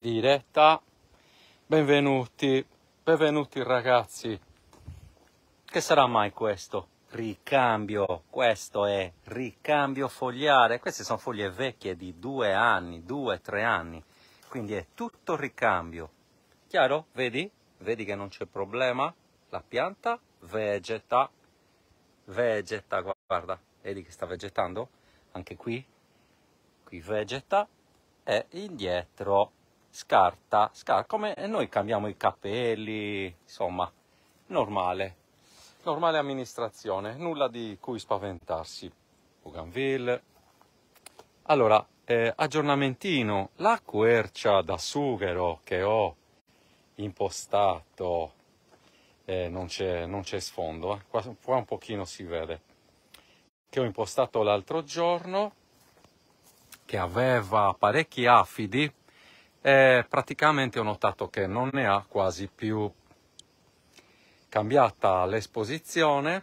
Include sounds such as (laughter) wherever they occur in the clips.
diretta. Benvenuti, benvenuti ragazzi. Che sarà mai questo? Ricambio, questo è ricambio fogliare. Queste sono foglie vecchie di due anni, due, tre anni. Quindi è tutto ricambio. Chiaro? Vedi? Vedi che non c'è problema? La pianta vegeta, vegeta, guarda, vedi che sta vegetando? Anche qui, qui vegeta e indietro scarta, scar- come noi cambiamo i capelli, insomma, normale, normale amministrazione, nulla di cui spaventarsi. Bougainville. Allora, eh, aggiornamentino, la quercia da sughero che ho impostato, eh, non, c'è, non, c'è, sfondo, eh. qua, qua un pochino si vede, che ho impostato l'altro giorno, che aveva parecchi affidi, eh, praticamente ho notato che non ne ha quasi più cambiata l'esposizione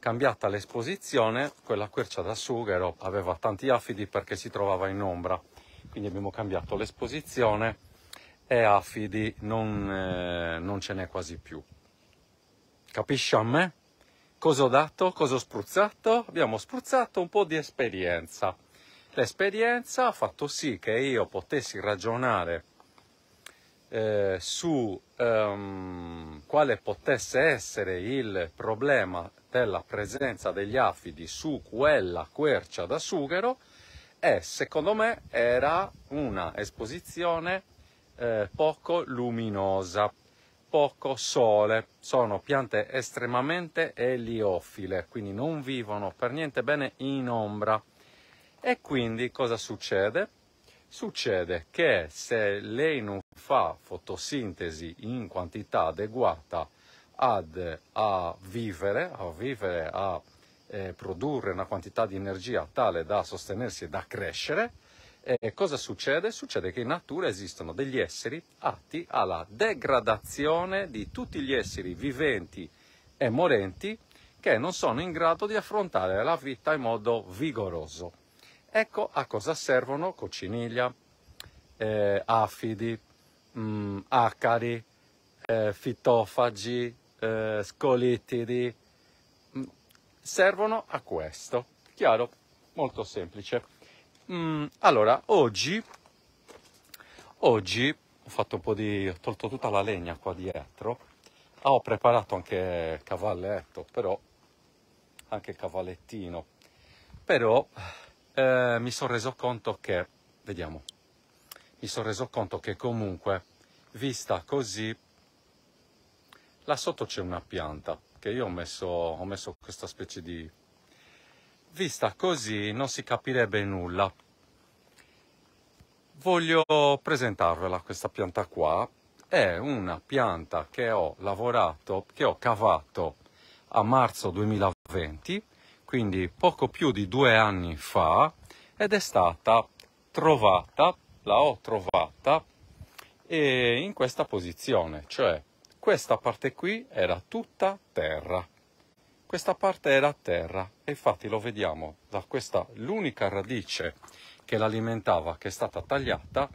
cambiata l'esposizione quella quercia da sughero aveva tanti afidi perché si trovava in ombra quindi abbiamo cambiato l'esposizione e afidi non, eh, non ce n'è quasi più capisci a me? cosa ho dato? cosa ho spruzzato? abbiamo spruzzato un po' di esperienza L'esperienza ha fatto sì che io potessi ragionare eh, su ehm, quale potesse essere il problema della presenza degli afidi su quella quercia da sughero e secondo me era una esposizione eh, poco luminosa, poco sole. Sono piante estremamente eliofile, quindi non vivono per niente bene in ombra. E quindi cosa succede? Succede che se lei non fa fotosintesi in quantità adeguata ad, a vivere, a, vivere, a eh, produrre una quantità di energia tale da sostenersi e da crescere, eh, cosa succede? Succede che in natura esistono degli esseri atti alla degradazione di tutti gli esseri viventi e morenti che non sono in grado di affrontare la vita in modo vigoroso. Ecco a cosa servono cocciniglia, eh, afidi, mh, mm, acari, eh, fitofagi, eh, scolitidi. Mm, servono a questo. Chiaro? Molto semplice. Mh, mm, allora, oggi, oggi ho, di, ho tolto tutta la legna qua dietro. ho preparato anche cavalletto, però anche cavallettino. Però eh, mi sono reso conto che, vediamo, mi sono reso conto che comunque, vista così, là sotto c'è una pianta che io ho messo, ho messo questa specie di... Vista così non si capirebbe nulla. Voglio presentarvela questa pianta qua. È una pianta che ho lavorato, che ho cavato a marzo 2020 quindi poco più di due anni fa, ed è stata trovata, la ho trovata, e in questa posizione, cioè questa parte qui era tutta terra, questa parte era terra e infatti lo vediamo da questa l'unica radice che l'alimentava che è stata tagliata,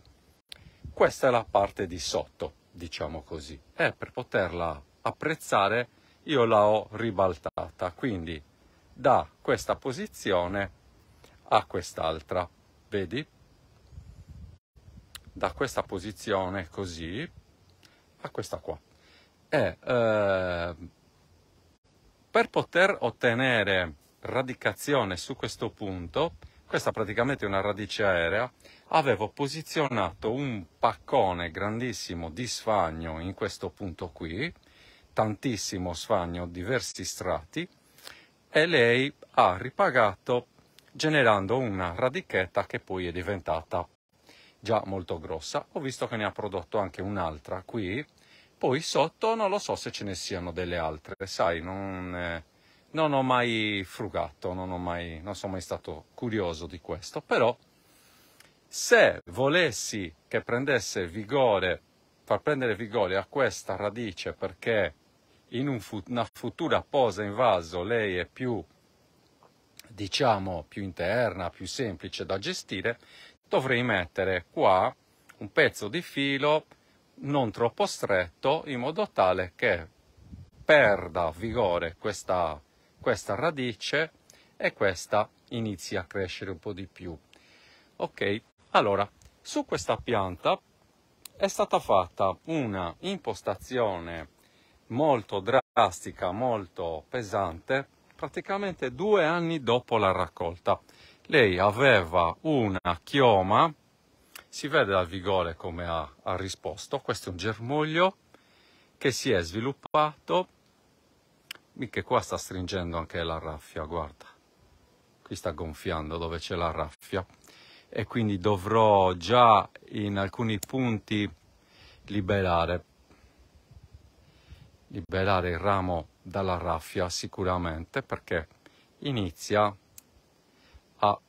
questa è la parte di sotto, diciamo così, e eh, per poterla apprezzare io la ho ribaltata, quindi da questa posizione a quest'altra. Vedi? Da questa posizione così a questa qua. E eh, per poter ottenere radicazione su questo punto, questa praticamente è una radice aerea, avevo posizionato un paccone grandissimo di sfagno in questo punto qui, tantissimo sfagno, diversi strati, e lei ha ripagato generando una radichetta che poi è diventata già molto grossa. Ho visto che ne ha prodotto anche un'altra qui, poi sotto non lo so se ce ne siano delle altre, sai, non, eh, non ho mai frugato, non, ho mai, non sono mai stato curioso di questo, però se volessi che prendesse vigore, far prendere vigore a questa radice perché in un fu una futura posa in vaso lei è più, diciamo, più interna, più semplice da gestire, dovrei mettere qua un pezzo di filo non troppo stretto in modo tale che perda vigore questa, questa radice e questa inizia a crescere un po' di più. Ok, allora, su questa pianta è stata fatta una impostazione molto drastica, molto pesante, praticamente due anni dopo la raccolta. Lei aveva una chioma, si vede dal vigore come ha, ha risposto, questo è un germoglio che si è sviluppato, mica qua sta stringendo anche la raffia, guarda, qui sta gonfiando dove c'è la raffia e quindi dovrò già in alcuni punti liberare liberare il ramo dalla raffia sicuramente perché inizia a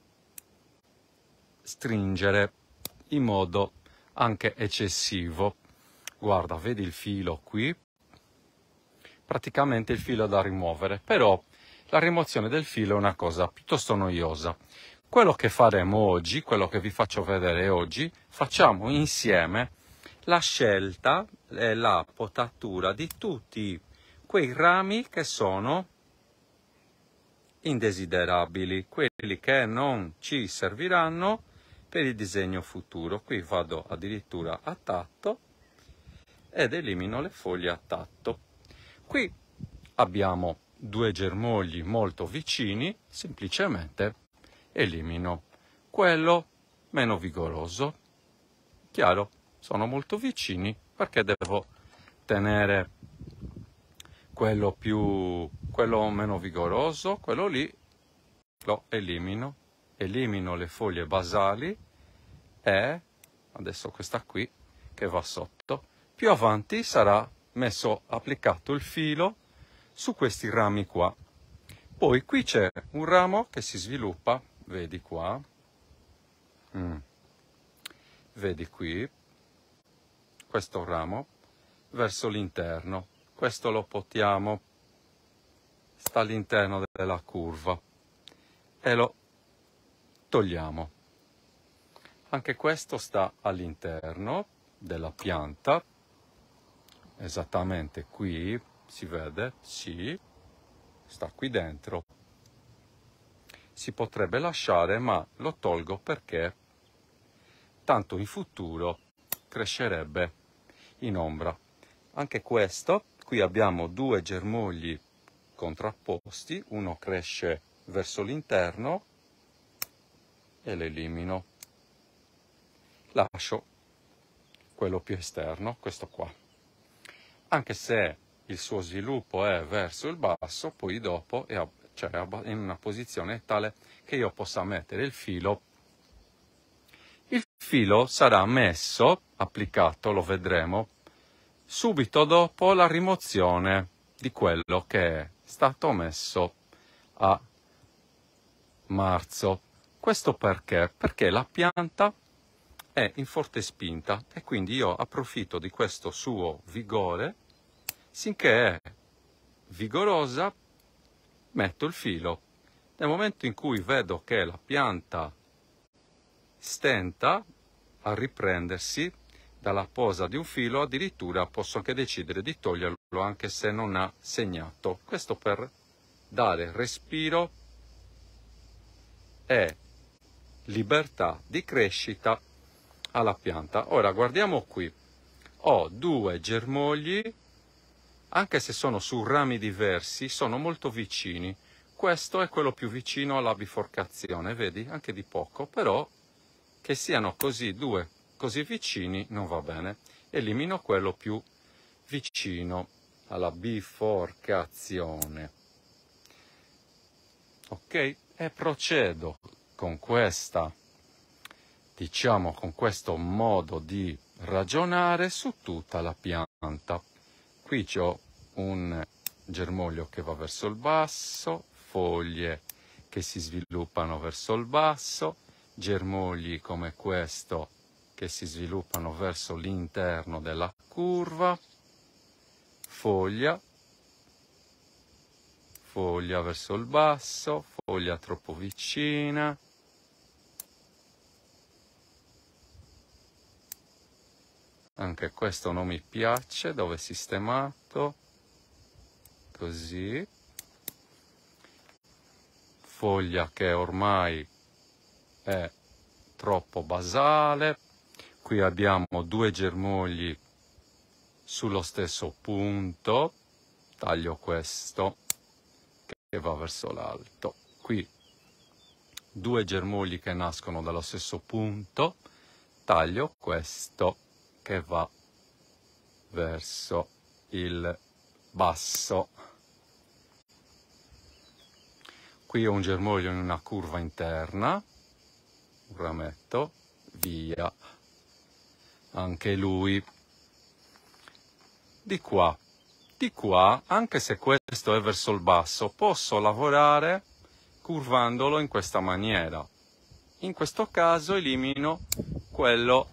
stringere in modo anche eccessivo guarda vedi il filo qui praticamente il filo da rimuovere però la rimozione del filo è una cosa piuttosto noiosa quello che faremo oggi quello che vi faccio vedere oggi facciamo insieme la scelta e la potatura di tutti quei rami che sono indesiderabili, quelli che non ci serviranno per il disegno futuro. Qui vado addirittura a tatto ed elimino le foglie a tatto. Qui abbiamo due germogli molto vicini, semplicemente elimino quello meno vigoroso. Chiaro? sono molto vicini perché devo tenere quello, più, quello meno vigoroso, quello lì lo elimino, elimino le foglie basali e adesso questa qui che va sotto, più avanti sarà messo applicato il filo su questi rami qua. Poi qui c'è un ramo che si sviluppa, vedi qua, mm. vedi qui, questo ramo verso l'interno. Questo lo potiamo, sta all'interno della curva e lo togliamo. Anche questo sta all'interno della pianta, esattamente qui, si vede? Sì, sta qui dentro. Si potrebbe lasciare, ma lo tolgo perché tanto in futuro crescerebbe in ombra. Anche questo, qui abbiamo due germogli contrapposti, uno cresce verso l'interno e l'elimino. Lascio quello più esterno, questo qua. Anche se il suo sviluppo è verso il basso, poi dopo è, cioè, in una posizione tale che io possa mettere il filo. Il filo sarà messo applicato, lo vedremo, subito dopo la rimozione di quello che è stato messo a marzo. Questo perché? Perché la pianta è in forte spinta e quindi io approfitto di questo suo vigore sinché è vigorosa metto il filo. Nel momento in cui vedo che la pianta stenta a riprendersi dalla posa di un filo, addirittura posso anche decidere di toglierlo anche se non ha segnato. Questo per dare respiro e libertà di crescita alla pianta. Ora guardiamo qui, ho due germogli, anche se sono su rami diversi, sono molto vicini. Questo è quello più vicino alla biforcazione, vedi? Anche di poco, però che siano così due così vicini non va bene. Elimino quello più vicino alla biforcazione. Ok? E procedo con questa, diciamo, con questo modo di ragionare su tutta la pianta. Qui ho un germoglio che va verso il basso, foglie che si sviluppano verso il basso, germogli come questo che si sviluppano verso l'interno della curva, foglia, foglia verso il basso, foglia troppo vicina, anche questo non mi piace dove è sistemato così foglia che ormai è troppo basale qui abbiamo due germogli sullo stesso punto taglio questo che va verso l'alto qui due germogli che nascono dallo stesso punto taglio questo che va verso il basso qui ho un germoglio in una curva interna un rametto via anche lui. Di qua, di qua, anche se questo è verso il basso, posso lavorare curvandolo in questa maniera. In questo caso elimino quello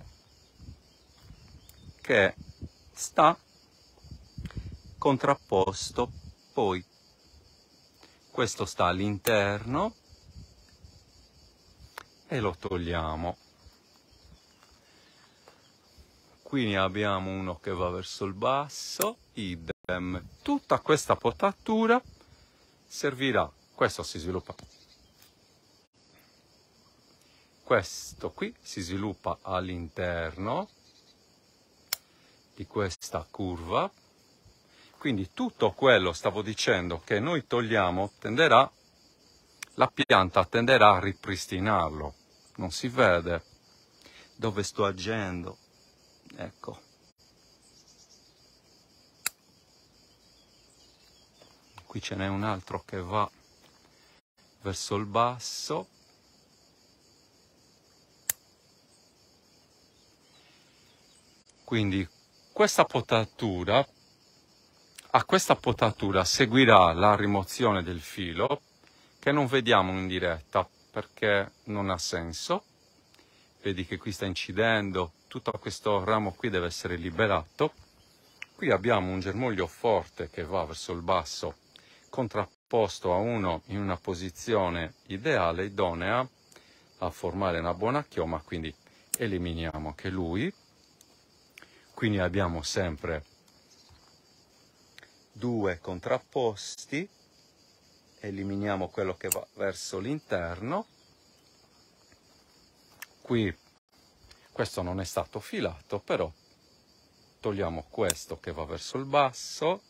che sta contrapposto poi questo sta all'interno e lo togliamo qui ne abbiamo uno che va verso il basso, idem. Tutta questa potatura servirà, questo si sviluppa, questo qui si sviluppa all'interno di questa curva, quindi tutto quello, stavo dicendo, che noi togliamo tenderà, la pianta tenderà a ripristinarlo, non si vede dove sto agendo, ecco qui ce n'è un altro che va verso il basso quindi questa potatura a questa potatura seguirà la rimozione del filo che non vediamo in diretta perché non ha senso vedi che qui sta incidendo, tutto questo ramo qui deve essere liberato. Qui abbiamo un germoglio forte che va verso il basso, contrapposto a uno in una posizione ideale, idonea a formare una buona chioma, quindi eliminiamo anche lui. Quindi abbiamo sempre due contrapposti, eliminiamo quello che va verso l'interno qui questo non è stato filato però togliamo questo che va verso il basso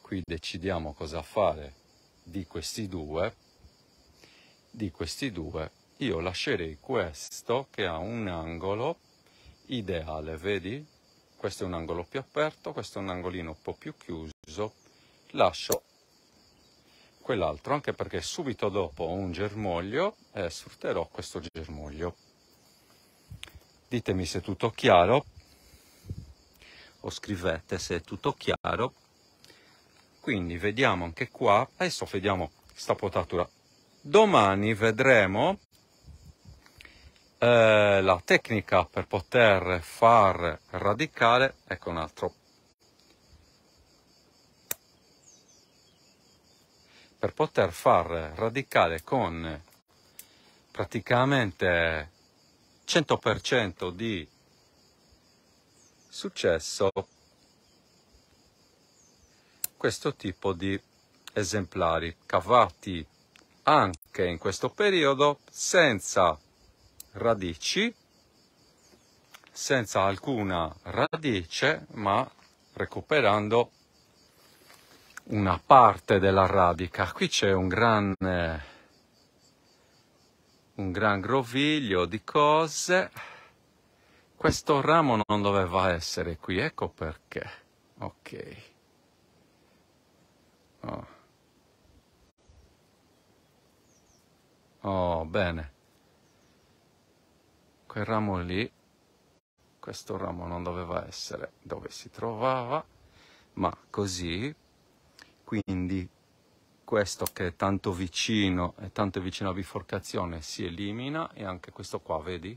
qui decidiamo cosa fare di questi due di questi due io lascerei questo che ha un angolo ideale vedi questo è un angolo più aperto questo è un angolino un po più chiuso lascio quell'altro anche perché subito dopo ho un germoglio e sfrutterò questo germoglio Ditemi se è tutto chiaro o scrivete se è tutto chiaro. Quindi vediamo anche qua, adesso vediamo questa potatura. Domani vedremo eh, la tecnica per poter far radicare, ecco un altro per poter far radicare con praticamente 100% di successo questo tipo di esemplari cavati anche in questo periodo senza radici senza alcuna radice ma recuperando una parte della radica qui c'è un gran eh, un gran groviglio di cose. Questo ramo non doveva essere qui, ecco perché. Ok. Oh, oh bene. Quel ramo lì, questo ramo non doveva essere dove si trovava, ma così, quindi questo che è tanto vicino, è tanto vicino alla biforcazione, si elimina e anche questo qua, vedi?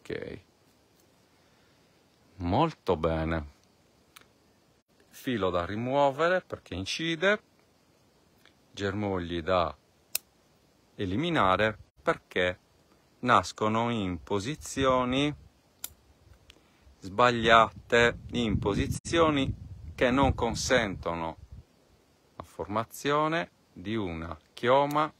Ok. Molto bene. Filo da rimuovere perché incide, germogli da eliminare perché nascono in posizioni sbagliate, in posizioni che non consentono formazione di una chioma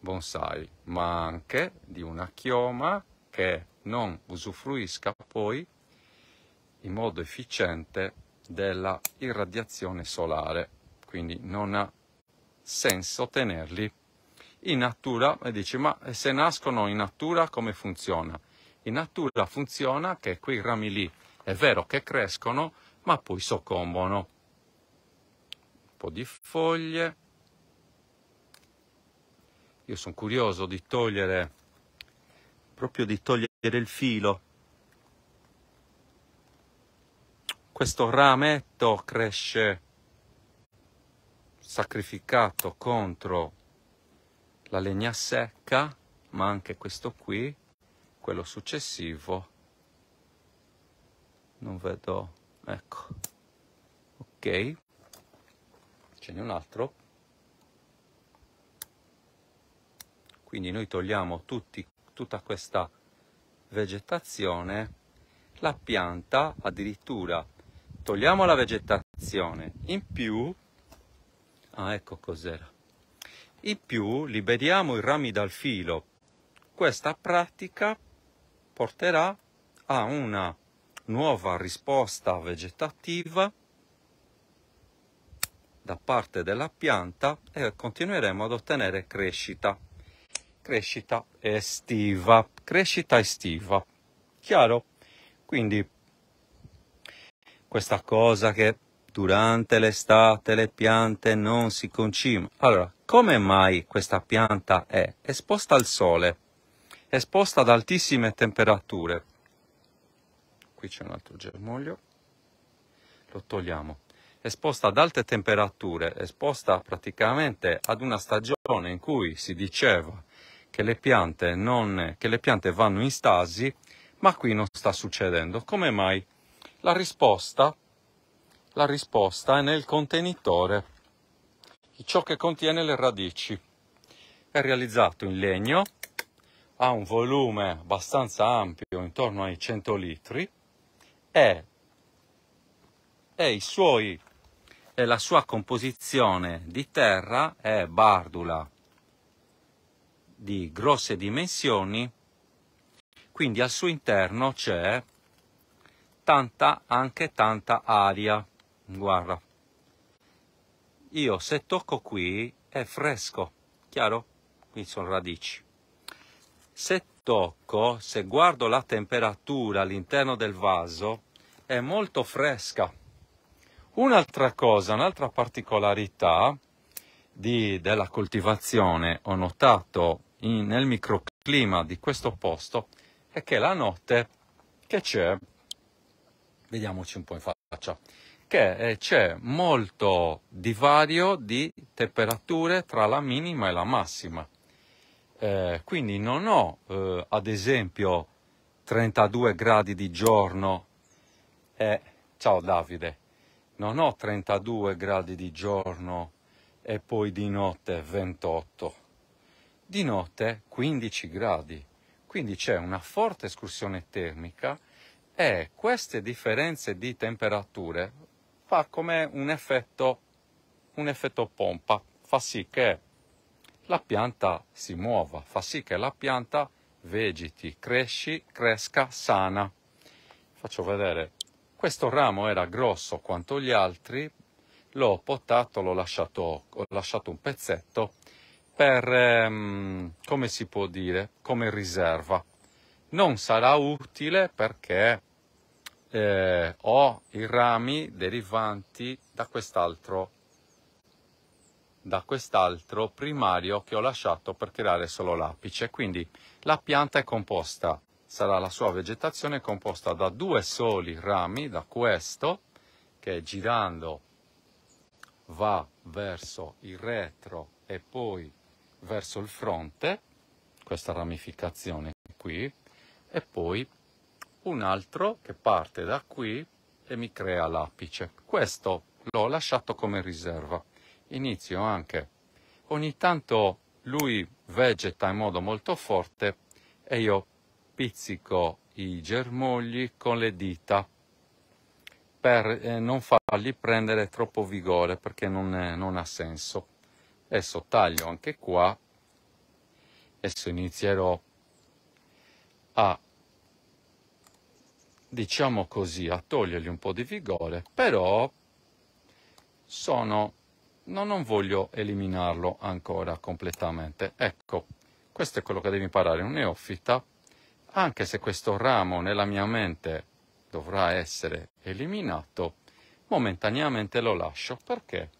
bonsai, ma anche di una chioma che non usufruisca poi in modo efficiente della irradiazione solare, quindi non ha senso tenerli in natura e dici ma se nascono in natura come funziona? In natura funziona che quei rami lì è vero che crescono ma poi soccombono po' di foglie. Io sono curioso di togliere, proprio di togliere il filo. Questo rametto cresce sacrificato contro la legna secca, ma anche questo qui, quello successivo, non vedo, ecco, ok, ce n'è un altro quindi noi togliamo tutti, tutta questa vegetazione la pianta addirittura togliamo la vegetazione in più ah ecco cos'era in più liberiamo i rami dal filo questa pratica porterà a una nuova risposta vegetativa da parte della pianta e continueremo ad ottenere crescita crescita estiva crescita estiva chiaro quindi questa cosa che durante l'estate le piante non si concimano allora come mai questa pianta è esposta al sole esposta ad altissime temperature qui c'è un altro germoglio lo togliamo esposta ad alte temperature, esposta praticamente ad una stagione in cui si diceva che le piante, non, che le piante vanno in stasi, ma qui non sta succedendo. Come mai? La risposta, la risposta è nel contenitore, ciò che contiene le radici. È realizzato in legno, ha un volume abbastanza ampio, intorno ai 100 litri, e, e i suoi e la sua composizione di terra è bardula di grosse dimensioni, quindi al suo interno c'è tanta, anche tanta aria. Guarda, io se tocco qui è fresco, chiaro? Qui sono radici. Se tocco, se guardo la temperatura all'interno del vaso, è molto fresca Un'altra cosa, un'altra particolarità di, della coltivazione ho notato in, nel microclima di questo posto è che la notte che c'è, vediamoci un po' in faccia, che eh, c'è molto divario di temperature tra la minima e la massima. Eh, quindi non ho, eh, ad esempio, 32 gradi di giorno. Eh, ciao Davide, non ho 32 gradi di giorno e poi di notte 28, di notte 15 gradi, quindi c'è una forte escursione termica e queste differenze di temperature fa come un effetto, un effetto pompa, fa sì che la pianta si muova, fa sì che la pianta vegeti, cresci, cresca sana. Faccio vedere questo ramo era grosso quanto gli altri, l'ho potato, l'ho lasciato, lasciato, un pezzetto per, ehm, come si può dire, come riserva. Non sarà utile perché eh, ho i rami derivanti da quest'altro da quest'altro primario che ho lasciato per creare solo l'apice. Quindi la pianta è composta sarà la sua vegetazione composta da due soli rami, da questo che girando va verso il retro e poi verso il fronte, questa ramificazione qui, e poi un altro che parte da qui e mi crea l'apice. Questo l'ho lasciato come riserva. Inizio anche. Ogni tanto lui vegeta in modo molto forte e io spizzico i germogli con le dita per eh, non fargli prendere troppo vigore perché non, eh, non ha senso. Adesso taglio anche qua, adesso inizierò a diciamo così, a togliergli un po' di vigore, però sono, no, non voglio eliminarlo ancora completamente. Ecco, questo è quello che devi imparare, un neofita anche se questo ramo nella mia mente dovrà essere eliminato, momentaneamente lo lascio. Perché?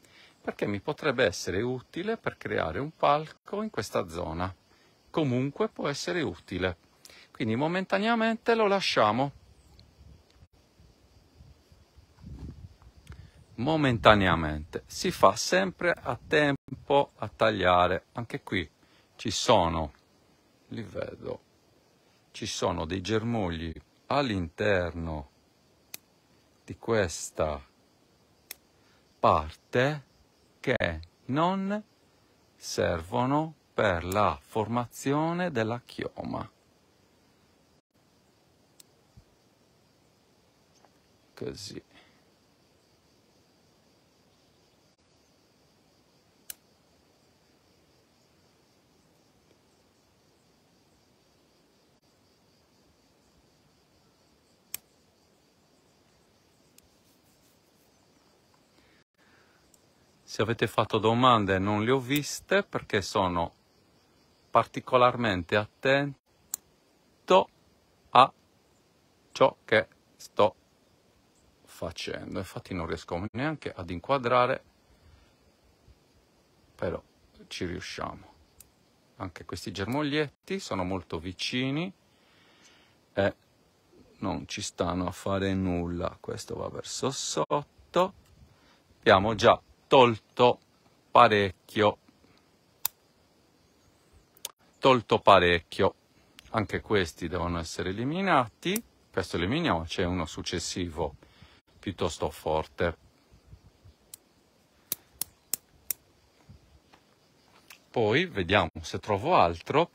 Perché mi potrebbe essere utile per creare un palco in questa zona. Comunque può essere utile. Quindi momentaneamente lo lasciamo. Momentaneamente. Si fa sempre a tempo a tagliare. Anche qui ci sono, li vedo, ci sono dei germogli all'interno di questa parte che non servono per la formazione della chioma. Così. Se avete fatto domande non le ho viste perché sono particolarmente attento a ciò che sto facendo. Infatti non riesco neanche ad inquadrare, però ci riusciamo. Anche questi germoglietti sono molto vicini e non ci stanno a fare nulla. Questo va verso sotto. Abbiamo già tolto parecchio tolto parecchio anche questi devono essere eliminati questo eliminiamo c'è uno successivo piuttosto forte poi vediamo se trovo altro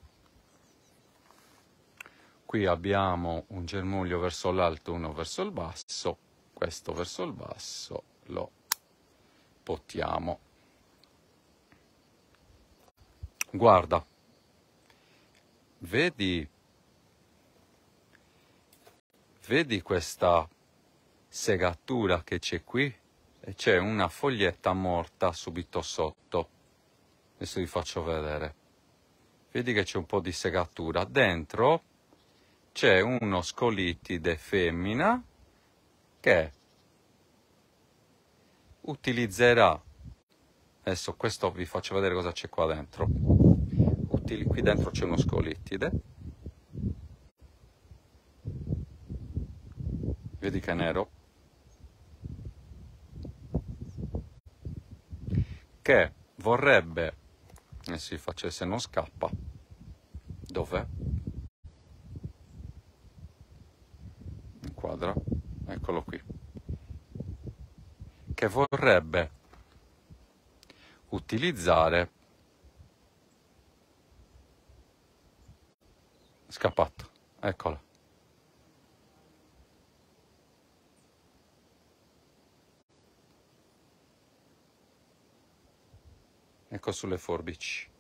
qui abbiamo un germoglio verso l'alto uno verso il basso questo verso il basso lo ottiamo. Guarda, vedi, vedi questa segatura che c'è qui? E c'è una foglietta morta subito sotto. Adesso vi faccio vedere. Vedi che c'è un po' di segatura. Dentro c'è uno scolitide femmina che utilizzerà adesso questo vi faccio vedere cosa c'è qua dentro Utili, qui dentro c'è uno scolittide vedi che è nero che vorrebbe e eh, si facesse non scappa dov'è? inquadra eccolo qui che vorrebbe utilizzare scappato eccola ecco sulle forbici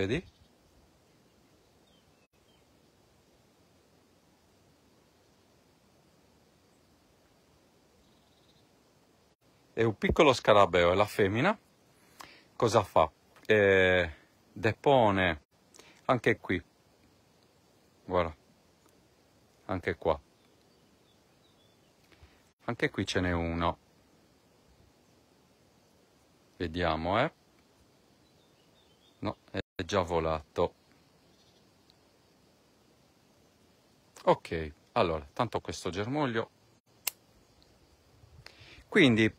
Vedi? E un piccolo scarabeo, è la femmina, cosa fa? Eh, depone anche qui, guarda, anche qua. Anche qui ce n'è uno. Vediamo, eh. No, è già volato. Ok, allora, tanto questo germoglio. Quindi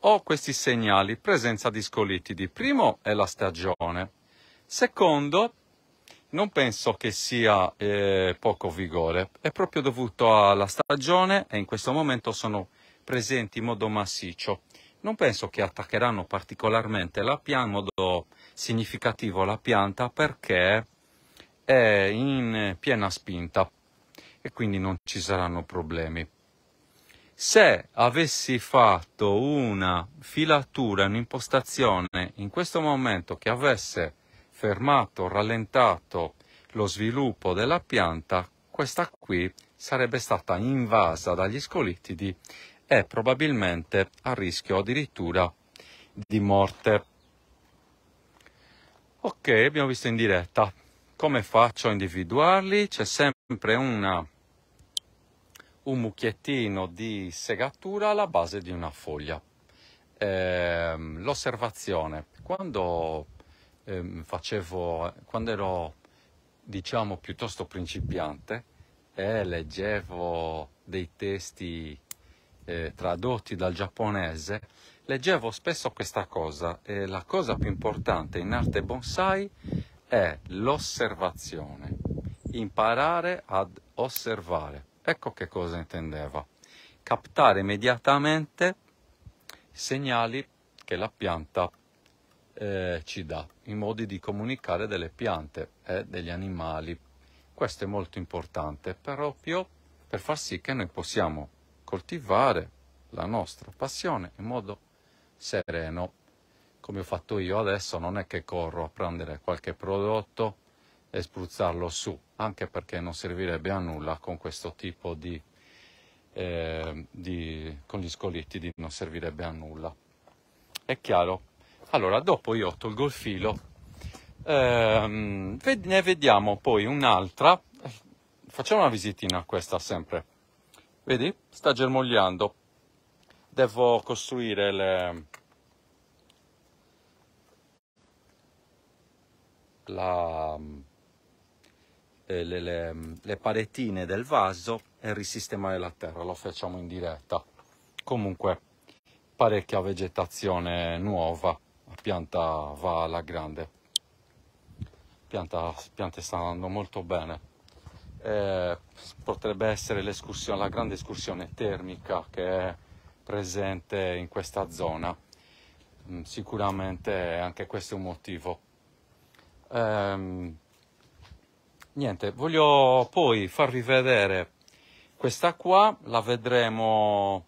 ho questi segnali, presenza di scolitidi. Primo è la stagione. Secondo, non penso che sia eh, poco vigore, è proprio dovuto alla stagione e in questo momento sono presenti in modo massiccio. Non penso che attaccheranno particolarmente la pia in modo significativo la pianta perché è in piena spinta e quindi non ci saranno problemi. Se avessi fatto una filatura, un'impostazione in questo momento che avesse fermato, rallentato lo sviluppo della pianta, questa qui sarebbe stata invasa dagli scolitidi e probabilmente a rischio addirittura di morte. Ok, abbiamo visto in diretta. Come faccio a individuarli? C'è sempre una, un mucchiettino di segatura alla base di una foglia. Eh, l'osservazione, quando, eh, facevo, quando ero diciamo piuttosto principiante e eh, leggevo dei testi eh, tradotti dal giapponese, Leggevo spesso questa cosa e la cosa più importante in arte bonsai è l'osservazione, imparare ad osservare. Ecco che cosa intendeva. Captare immediatamente segnali che la pianta eh, ci dà, i modi di comunicare delle piante e eh, degli animali. Questo è molto importante proprio per far sì che noi possiamo coltivare la nostra passione in modo sereno. Come ho fatto io adesso non è che corro a prendere qualche prodotto e spruzzarlo su, anche perché non servirebbe a nulla con questo tipo di, eh, di con gli scolitti non servirebbe a nulla. È chiaro? Allora, dopo io tolgo il filo, ehm, ne vediamo poi un'altra, facciamo una visitina a questa sempre. Vedi? Sta germogliando devo costruire le, la, eh, le, le, le parettine del vaso e risistemare la terra, lo facciamo in diretta. Comunque parecchia vegetazione nuova, la pianta va alla grande. Pianta, piante stanno andando molto bene. Eh, potrebbe essere l'escursione, la grande escursione termica che è presente in questa zona. Mm, sicuramente anche questo è un motivo. Ehm, niente, voglio poi farvi vedere questa qua, la vedremo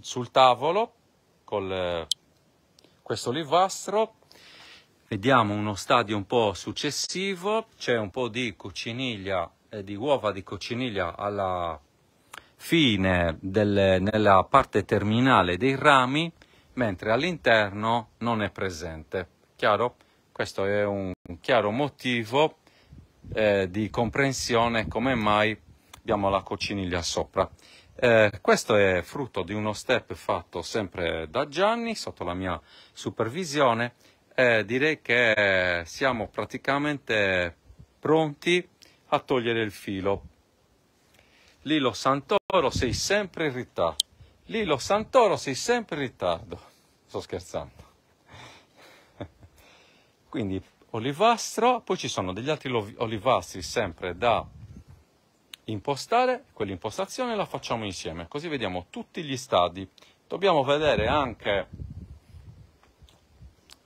sul tavolo con questo olivastro. Vediamo uno stadio un po' successivo, c'è un po' di cuciniglia e di uova di cuciniglia alla fine del, nella parte terminale dei rami, mentre all'interno non è presente. Chiaro? Questo è un chiaro motivo eh, di comprensione come mai abbiamo la cocciniglia sopra. Eh, questo è frutto di uno step fatto sempre da Gianni sotto la mia supervisione. Eh, direi che siamo praticamente pronti a togliere il filo Lilo Santoro sei sempre in ritardo. Lilo Santoro sei sempre in ritardo. Sto scherzando. (laughs) Quindi olivastro, poi ci sono degli altri olivastri sempre da impostare, quell'impostazione la facciamo insieme, così vediamo tutti gli stadi. Dobbiamo vedere anche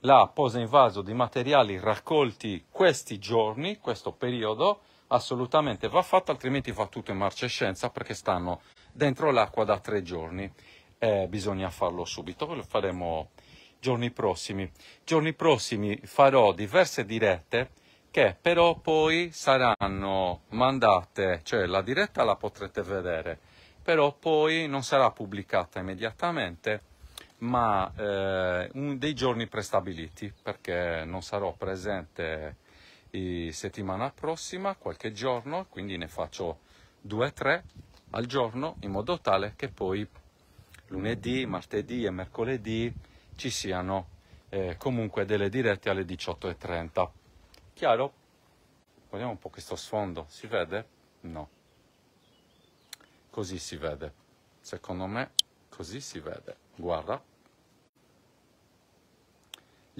la posa in vaso di materiali raccolti questi giorni, questo periodo, assolutamente va fatto, altrimenti va tutto in marcescenza perché stanno dentro l'acqua da tre giorni. Eh, bisogna farlo subito, lo faremo giorni prossimi. Giorni prossimi farò diverse dirette che però poi saranno mandate, cioè la diretta la potrete vedere, però poi non sarà pubblicata immediatamente, ma eh, un, dei giorni prestabiliti, perché non sarò presente e settimana prossima qualche giorno, quindi ne faccio 2-3 al giorno in modo tale che poi lunedì, martedì e mercoledì ci siano eh, comunque delle dirette alle 18.30. Chiaro? Guardiamo un po' questo sfondo, si vede? No. Così si vede. Secondo me così si vede. Guarda.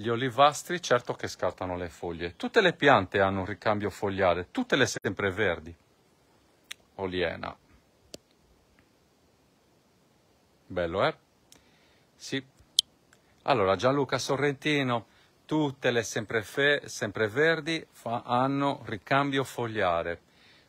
Gli olivastri certo che scattano le foglie. Tutte le piante hanno un ricambio fogliare, tutte le sempreverdi. Oliena. Bello, eh? Sì. Allora, Gianluca Sorrentino, tutte le semprefe, sempreverdi fa, hanno ricambio fogliare.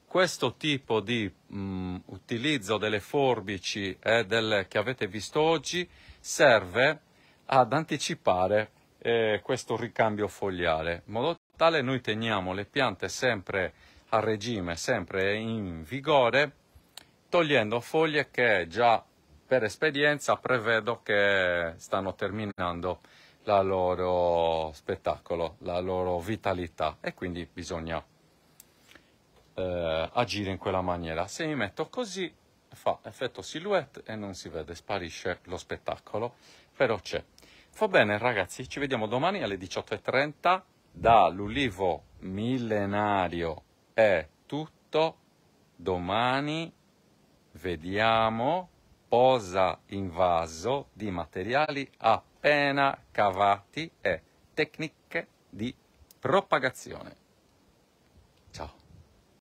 Questo tipo di mh, mm, utilizzo delle forbici eh, del, che avete visto oggi serve ad anticipare eh, questo ricambio fogliare, in modo tale noi teniamo le piante sempre a regime, sempre in vigore, togliendo foglie che già per esperienza prevedo che stanno terminando la loro spettacolo, la loro vitalità e quindi bisogna eh, agire in quella maniera. Se mi metto così fa effetto silhouette e non si vede, sparisce lo spettacolo, però c'è. Va bene ragazzi, ci vediamo domani alle 18.30 dall'ulivo Millenario. È tutto, domani vediamo posa in vaso di materiali appena cavati e tecniche di propagazione.